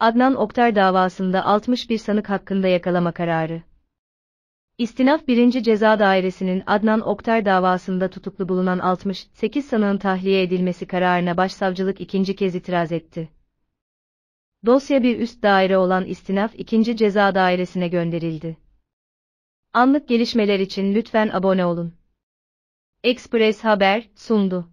Adnan Oktar davasında 61 sanık hakkında yakalama kararı. İstinaf 1. Ceza Dairesi'nin Adnan Oktar davasında tutuklu bulunan 68 sanığın tahliye edilmesi kararına başsavcılık ikinci kez itiraz etti. Dosya bir üst daire olan istinaf 2. Ceza Dairesi'ne gönderildi. Anlık gelişmeler için lütfen abone olun. Express Haber sundu.